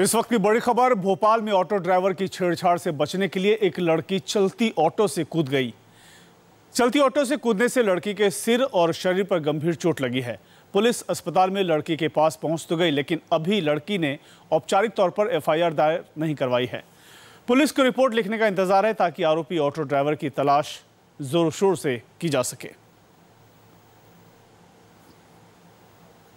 इस वक्त की बड़ी खबर भोपाल में ऑटो ड्राइवर की छेड़छाड़ से बचने के लिए एक लड़की चलती ऑटो से कूद गई चलती ऑटो से कूदने से लड़की के सिर और शरीर पर गंभीर चोट लगी है पुलिस अस्पताल में लड़की के पास पहुंच तो गई लेकिन अभी लड़की ने औपचारिक तौर पर एफआईआर दायर नहीं करवाई है पुलिस को रिपोर्ट लिखने का इंतजार है ताकि आरोपी ऑटो ड्राइवर की तलाश जोर शोर से की जा सके